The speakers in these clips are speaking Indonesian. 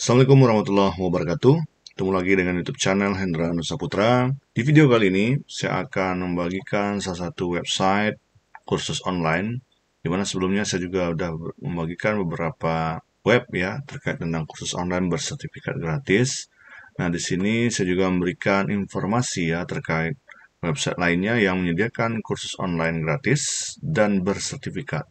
Assalamualaikum warahmatullahi wabarakatuh. Ketemu lagi dengan YouTube channel Hendra Nusa Putra. Di video kali ini, saya akan membagikan salah satu website kursus online, di mana sebelumnya saya juga sudah membagikan beberapa web ya terkait tentang kursus online bersertifikat gratis. Nah, di sini saya juga memberikan informasi ya terkait website lainnya yang menyediakan kursus online gratis dan bersertifikat.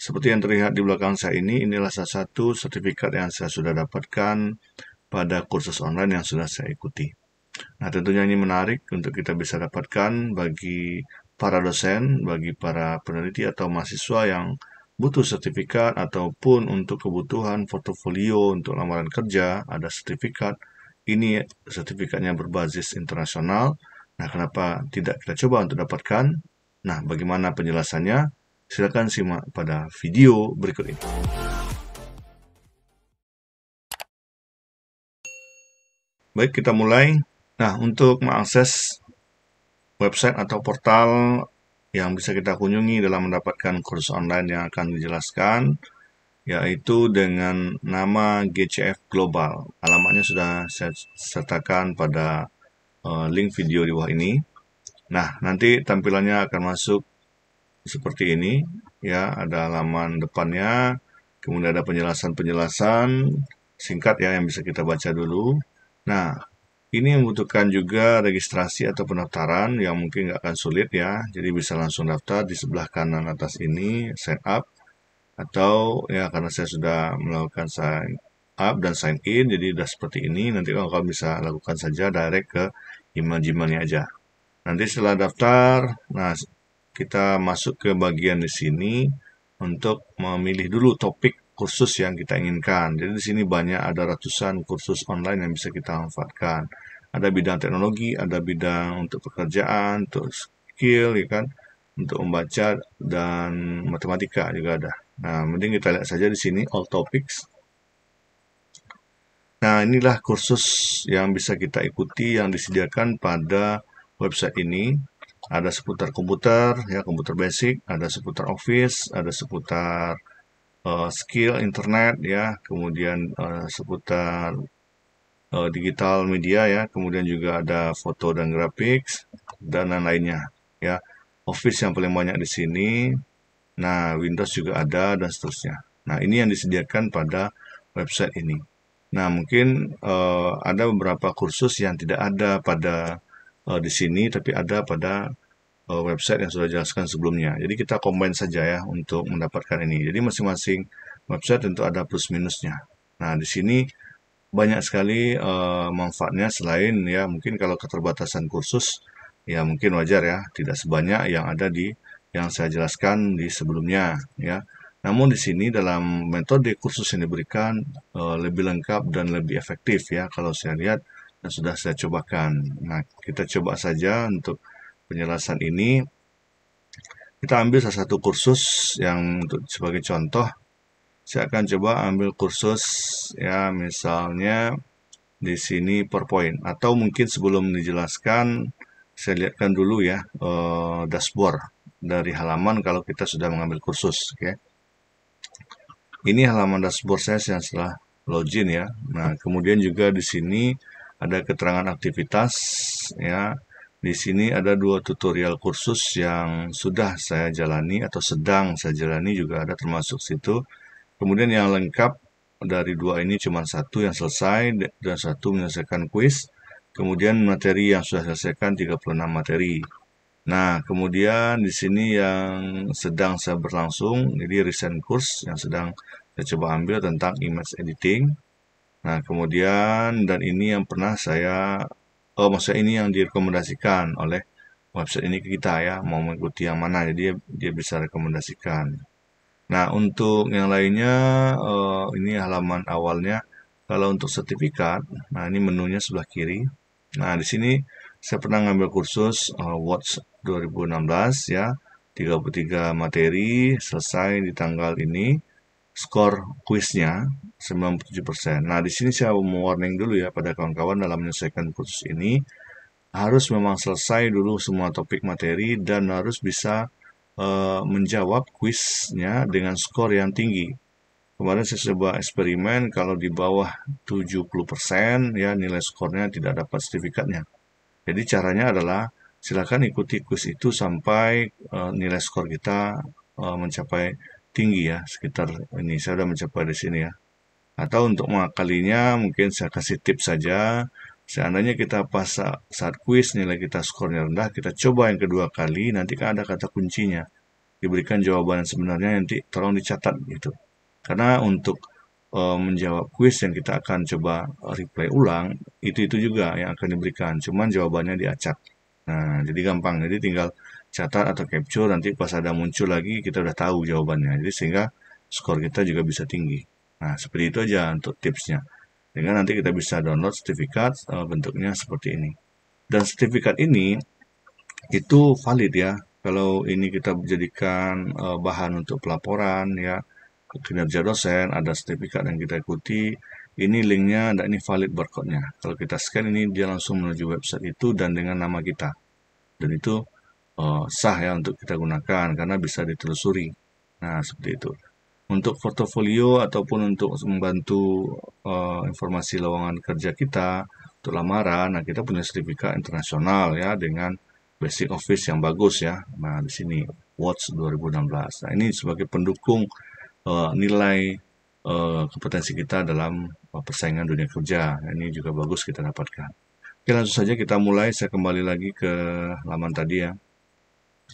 Seperti yang terlihat di belakang saya ini, inilah salah satu sertifikat yang saya sudah dapatkan pada kursus online yang sudah saya ikuti. Nah, tentunya ini menarik untuk kita bisa dapatkan bagi para dosen, bagi para peneliti atau mahasiswa yang butuh sertifikat ataupun untuk kebutuhan portofolio untuk lamaran kerja ada sertifikat ini sertifikatnya berbasis internasional nah kenapa tidak kita coba untuk dapatkan nah bagaimana penjelasannya silakan simak pada video berikut ini. Baik, kita mulai. Nah, untuk mengakses website atau portal yang bisa kita kunjungi dalam mendapatkan kursus online yang akan dijelaskan, yaitu dengan nama GCF Global. Alamatnya sudah saya sertakan pada eh, link video di bawah ini. Nah, nanti tampilannya akan masuk seperti ini ya ada halaman depannya kemudian ada penjelasan-penjelasan singkat ya yang bisa kita baca dulu nah ini membutuhkan juga registrasi atau pendaftaran yang mungkin nggak akan sulit ya jadi bisa langsung daftar di sebelah kanan atas ini sign up atau ya karena saya sudah melakukan sign up dan sign in jadi sudah seperti ini nanti kalau kalian bisa lakukan saja direct ke email Gmailnya aja nanti setelah daftar nah kita masuk ke bagian di sini untuk memilih dulu topik kursus yang kita inginkan. Jadi di sini banyak ada ratusan kursus online yang bisa kita manfaatkan. Ada bidang teknologi, ada bidang untuk pekerjaan, untuk skill, ya kan, untuk membaca dan matematika juga ada. Nah, mending kita lihat saja di sini all topics. Nah, inilah kursus yang bisa kita ikuti yang disediakan pada website ini ada seputar komputer, ya komputer basic, ada seputar office, ada seputar uh, skill internet, ya kemudian uh, seputar uh, digital media, ya kemudian juga ada foto dan grafik dan lain-lainnya, ya office yang paling banyak di sini. Nah Windows juga ada dan seterusnya. Nah ini yang disediakan pada website ini. Nah mungkin uh, ada beberapa kursus yang tidak ada pada uh, di sini, tapi ada pada uh, website yang sudah jelaskan sebelumnya. Jadi kita combine saja ya untuk mendapatkan ini. Jadi masing-masing website tentu ada plus minusnya. Nah di sini banyak sekali uh, manfaatnya selain ya mungkin kalau keterbatasan kursus ya mungkin wajar ya tidak sebanyak yang ada di yang saya jelaskan di sebelumnya ya. Namun di sini dalam metode kursus yang diberikan uh, lebih lengkap dan lebih efektif ya kalau saya lihat yang nah, sudah saya cobakan. Nah, kita coba saja untuk penjelasan ini. Kita ambil salah satu kursus yang untuk sebagai contoh. Saya akan coba ambil kursus ya misalnya di sini PowerPoint atau mungkin sebelum dijelaskan saya lihatkan dulu ya eh, dashboard dari halaman kalau kita sudah mengambil kursus, oke. Ini halaman dashboard saya yang setelah login ya. Nah, kemudian juga di sini ada keterangan aktivitas ya di sini ada dua tutorial kursus yang sudah saya jalani atau sedang saya jalani juga ada termasuk situ. Kemudian yang lengkap dari dua ini cuma satu yang selesai dan satu menyelesaikan kuis. Kemudian materi yang sudah selesaikan 36 materi. Nah, kemudian di sini yang sedang saya berlangsung, jadi recent course yang sedang saya coba ambil tentang image editing. Nah, kemudian dan ini yang pernah saya oh maksudnya ini yang direkomendasikan oleh website ini ke kita ya, mau mengikuti yang mana jadi dia, dia bisa rekomendasikan. Nah, untuk yang lainnya uh, ini halaman awalnya kalau untuk sertifikat, nah ini menunya sebelah kiri. Nah, di sini saya pernah ngambil kursus uh, Watch 2016 ya, 33 materi selesai di tanggal ini skor kuisnya 97%. Nah, di sini saya mau warning dulu ya pada kawan-kawan dalam menyelesaikan kursus ini harus memang selesai dulu semua topik materi dan harus bisa uh, menjawab kuisnya dengan skor yang tinggi. Kemarin saya coba eksperimen kalau di bawah 70% ya nilai skornya tidak dapat sertifikatnya. Jadi caranya adalah silakan ikuti kuis itu sampai uh, nilai skor kita uh, mencapai tinggi ya sekitar ini saya sudah mencapai di sini ya atau untuk mengakalinya mungkin saya kasih tips saja seandainya kita pas saat kuis nilai kita skornya rendah kita coba yang kedua kali nanti kan ada kata kuncinya diberikan jawaban yang sebenarnya nanti tolong dicatat gitu karena untuk eh, menjawab kuis yang kita akan coba replay ulang itu itu juga yang akan diberikan cuman jawabannya diacak nah jadi gampang jadi tinggal catat atau capture nanti pas ada muncul lagi kita udah tahu jawabannya jadi sehingga skor kita juga bisa tinggi nah seperti itu aja untuk tipsnya dengan nanti kita bisa download sertifikat uh, bentuknya seperti ini dan sertifikat ini itu valid ya kalau ini kita jadikan uh, bahan untuk pelaporan ya kinerja dosen ada sertifikat yang kita ikuti ini linknya dan ini valid barcode-nya kalau kita scan ini dia langsung menuju website itu dan dengan nama kita dan itu uh, sah ya untuk kita gunakan karena bisa ditelusuri. Nah, seperti itu. Untuk portofolio ataupun untuk membantu uh, informasi lowongan kerja kita untuk lamaran, nah kita punya sertifikat internasional ya dengan basic office yang bagus ya. Nah, di sini Watch 2016. Nah, ini sebagai pendukung uh, nilai uh, kompetensi kita dalam persaingan dunia kerja. Nah, ini juga bagus kita dapatkan. Oke, langsung saja kita mulai. Saya kembali lagi ke laman tadi ya.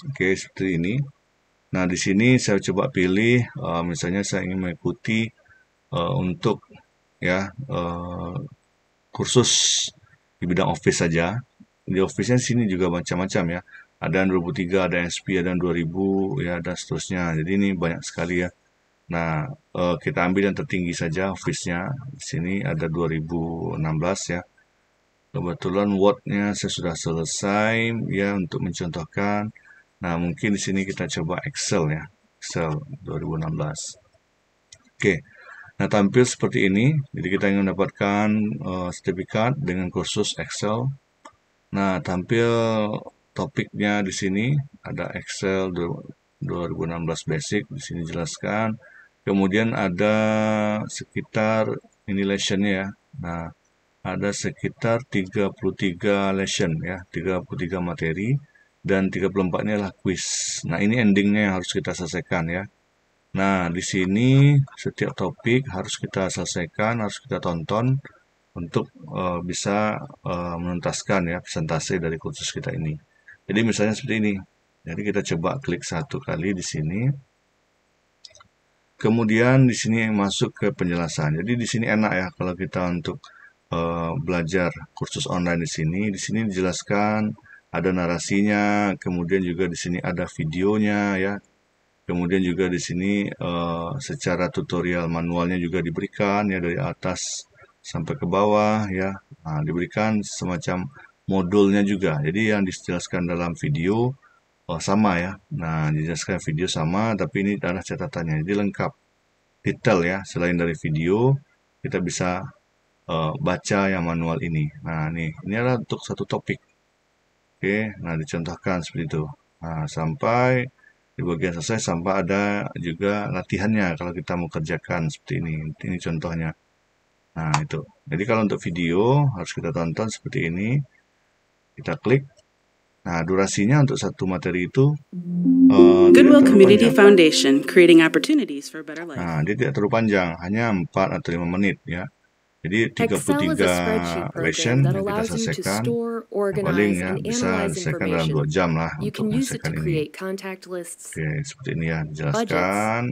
Oke, seperti ini. Nah, di sini saya coba pilih, uh, misalnya saya ingin mengikuti uh, untuk ya uh, kursus di bidang office saja. Di office-nya sini juga macam-macam ya. Ada yang 2003, ada yang SP, ada yang 2000, ya, dan seterusnya. Jadi ini banyak sekali ya. Nah, uh, kita ambil yang tertinggi saja office-nya. Di sini ada 2016 ya. Kebetulan Word-nya saya sudah selesai ya untuk mencontohkan. Nah, mungkin di sini kita coba Excel ya. Excel 2016. Oke. Nah, tampil seperti ini. Jadi kita ingin mendapatkan uh, sertifikat dengan kursus Excel. Nah, tampil topiknya di sini ada Excel 2016 basic di sini jelaskan. Kemudian ada sekitar ini lesson ya. Nah, ada sekitar 33 lesson ya, 33 materi dan 34 ini adalah quiz. Nah, ini endingnya yang harus kita selesaikan ya. Nah, di sini setiap topik harus kita selesaikan, harus kita tonton untuk uh, bisa uh, menuntaskan ya presentasi dari kursus kita ini. Jadi misalnya seperti ini. Jadi kita coba klik satu kali di sini. Kemudian di sini masuk ke penjelasan. Jadi di sini enak ya kalau kita untuk uh, belajar kursus online di sini. Di sini dijelaskan ada narasinya, kemudian juga di sini ada videonya ya. Kemudian juga di sini uh, secara tutorial manualnya juga diberikan ya dari atas sampai ke bawah ya. Nah, diberikan semacam modulnya juga. Jadi yang dijelaskan dalam video oh, sama ya. Nah, dijelaskan video sama tapi ini adalah catatannya. Jadi lengkap. Detail ya selain dari video kita bisa uh, baca yang manual ini. Nah, nih ini adalah untuk satu topik. Oke, nah dicontohkan seperti itu. Nah, sampai di bagian selesai sampai ada juga latihannya kalau kita mau kerjakan seperti ini. Ini contohnya. Nah, itu. Jadi kalau untuk video harus kita tonton seperti ini. Kita klik. Nah, durasinya untuk satu materi itu uh, Community Foundation creating opportunities for better life. Nah, dia tidak terlalu panjang, hanya 4 atau 5 menit ya. Jadi 33 question yang kita selesaikan, paling ya bisa selesaikan dalam 2 jam lah you untuk menyelesaikan ini. Oke, seperti ini ya, dijelaskan,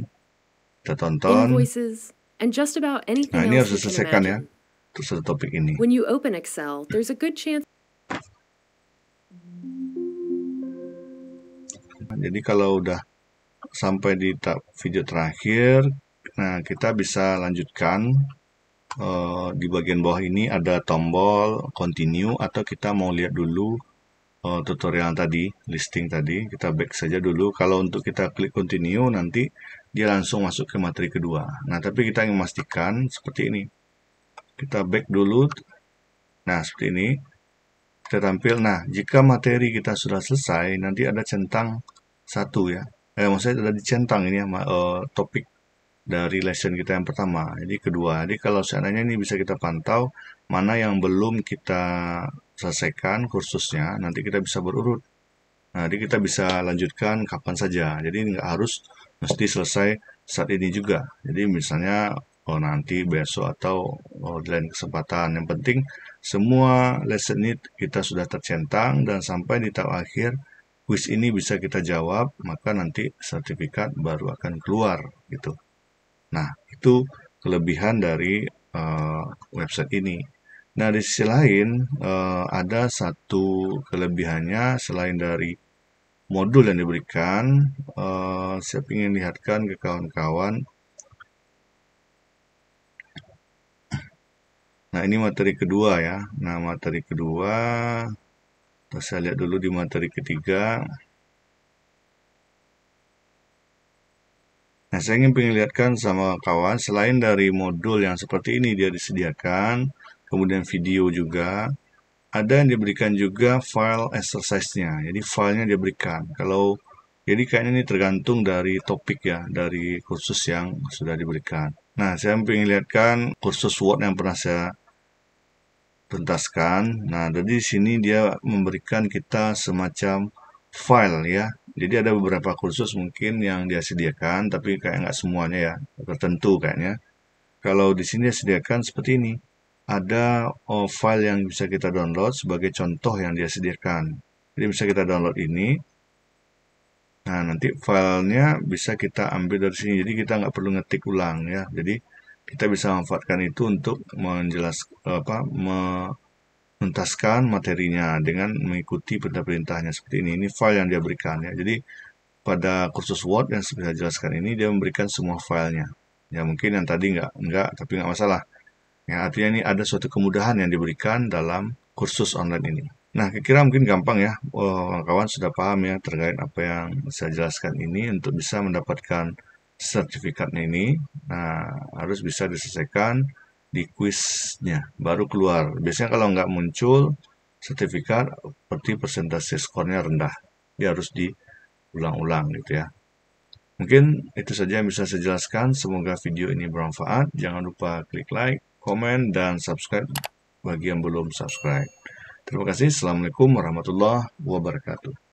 kita tonton. nah, ini harus diselesaikan ya, untuk satu topik ini. When you open Excel, there's a good chance Jadi kalau udah sampai di video terakhir, nah kita bisa lanjutkan Eh, di bagian bawah ini ada tombol continue atau kita mau lihat dulu eh, tutorial tadi, listing tadi, kita back saja dulu. Kalau untuk kita klik continue nanti dia langsung masuk ke materi kedua. Nah, tapi kita ingin memastikan seperti ini. Kita back dulu. Nah, seperti ini. Kita tampil. Nah, jika materi kita sudah selesai, nanti ada centang satu ya. Eh, maksudnya ada di centang ini ya, eh, topik dari lesson kita yang pertama. Jadi kedua, jadi kalau seandainya ini bisa kita pantau mana yang belum kita selesaikan kursusnya, nanti kita bisa berurut. Nah, jadi kita bisa lanjutkan kapan saja. Jadi nggak harus mesti selesai saat ini juga. Jadi misalnya oh, nanti besok atau oh, lain kesempatan. Yang penting semua lesson ini kita sudah tercentang dan sampai di tahap akhir quiz ini bisa kita jawab, maka nanti sertifikat baru akan keluar gitu. Nah, itu kelebihan dari uh, website ini. Nah, di sisi lain uh, ada satu kelebihannya selain dari modul yang diberikan, uh, saya ingin lihatkan ke kawan-kawan. Nah, ini materi kedua ya. Nah, materi kedua, terus saya lihat dulu di materi ketiga. Nah, saya ingin penglihatkan sama kawan, selain dari modul yang seperti ini dia disediakan, kemudian video juga, ada yang diberikan juga file exercise-nya, jadi filenya diberikan. Kalau jadi kayaknya ini tergantung dari topik ya, dari kursus yang sudah diberikan. Nah, saya ingin lihatkan kursus Word yang pernah saya tuntaskan. Nah, jadi di sini dia memberikan kita semacam file ya, jadi ada beberapa kursus mungkin yang dia sediakan, tapi kayak nggak semuanya ya, tertentu kayaknya. Kalau di sini dia sediakan seperti ini, ada oh, file yang bisa kita download sebagai contoh yang dia sediakan. Jadi bisa kita download ini, nah nanti filenya bisa kita ambil dari sini, jadi kita nggak perlu ngetik ulang ya. Jadi kita bisa manfaatkan itu untuk menjelaskan apa me, menuntaskan materinya dengan mengikuti perintah-perintahnya seperti ini. Ini file yang dia berikan ya. Jadi pada kursus Word yang saya jelaskan ini dia memberikan semua filenya. Ya mungkin yang tadi nggak nggak tapi nggak masalah. Ya artinya ini ada suatu kemudahan yang diberikan dalam kursus online ini. Nah, kira mungkin gampang ya, oh, kawan-kawan sudah paham ya terkait apa yang saya jelaskan ini untuk bisa mendapatkan sertifikatnya ini. Nah, harus bisa diselesaikan di quiznya baru keluar biasanya kalau nggak muncul sertifikat seperti persentase skornya rendah dia harus diulang-ulang gitu ya mungkin itu saja yang bisa saya jelaskan semoga video ini bermanfaat jangan lupa klik like komen dan subscribe bagi yang belum subscribe terima kasih assalamualaikum warahmatullahi wabarakatuh